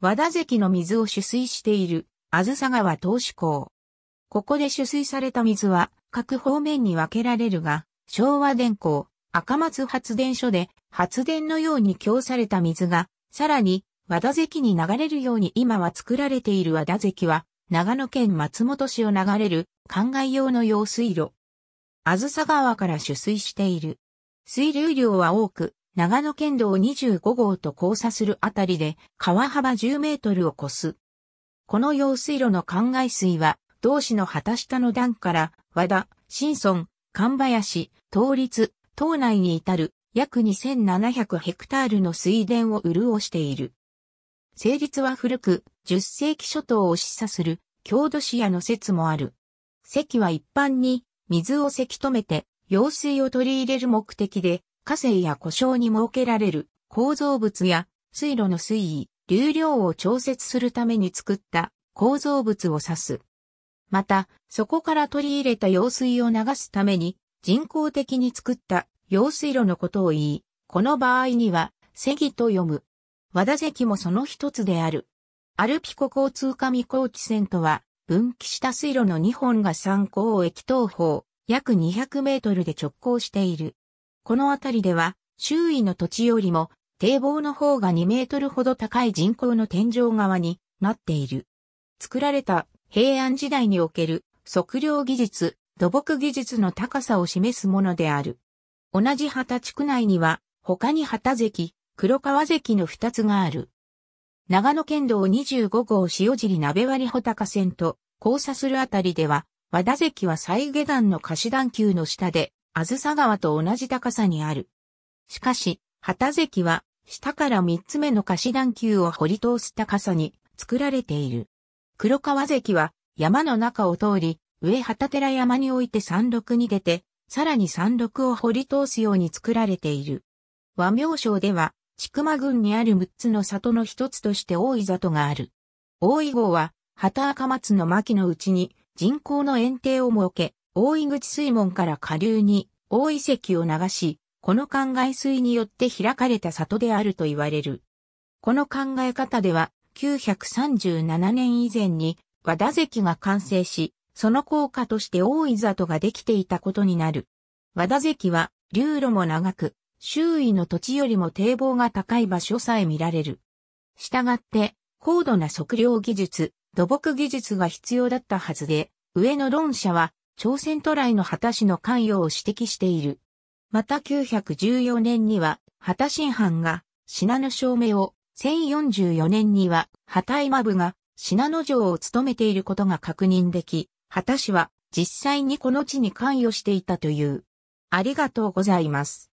和田関の水を取水している、あずさ川投手港。ここで取水された水は、各方面に分けられるが、昭和電工、赤松発電所で、発電のように供された水が、さらに、和田関に流れるように今は作られている和田関は、長野県松本市を流れる、灌漑用の用水路。あずさ川から取水している。水流量は多く、長野県道25号と交差するあたりで川幅10メートルを越す。この用水路の灌漑水は、同市の旗下の段から和田、新村、神林、東立、島内に至る約2700ヘクタールの水田を潤している。成立は古く、10世紀初頭を示唆する郷土史やの説もある。石は一般に水をせき止めて用水を取り入れる目的で火星や故障に設けられる構造物や水路の水位、流量を調節するために作った構造物を指す。また、そこから取り入れた用水を流すために人工的に作った用水路のことを言い、この場合には、セギと読む。和田関もその一つである。アルピコ交通上高地線とは、分岐した水路の2本が3交駅東方、約200メートルで直行している。この辺りでは、周囲の土地よりも、堤防の方が2メートルほど高い人口の天井側になっている。作られた平安時代における測量技術、土木技術の高さを示すものである。同じ旗地区内には、他に旗関、黒川関の2つがある。長野県道25号塩尻鍋割穂高線と交差するあたりでは、和田関は再下段の貸し段級の下であずさ川と同じ高さにある。しかし、旗関は、下から3つ目の貸段球を掘り通す高さに作られている。黒川関は、山の中を通り、上旗寺山において山麓に出て、さらに山麓を掘り通すように作られている。和名省では、千曲郡にある6つの里の一つとして大井里がある。大井号は、旗赤松の牧のうちに人工の園庭を設け、大井口水門から下流に大遺跡を流し、この灌漑水によって開かれた里であると言われる。この考え方では、937年以前に和田関が完成し、その効果として大井里ができていたことになる。和田関は、流路も長く、周囲の土地よりも堤防が高い場所さえ見られる。したがって、高度な測量技術、土木技術が必要だったはずで、上の論者は、朝鮮渡来の旗氏の関与を指摘している。また914年には、旗新藩が、品の証明を、1044年には、旗今部が、品の城を務めていることが確認でき、旗氏は、実際にこの地に関与していたという。ありがとうございます。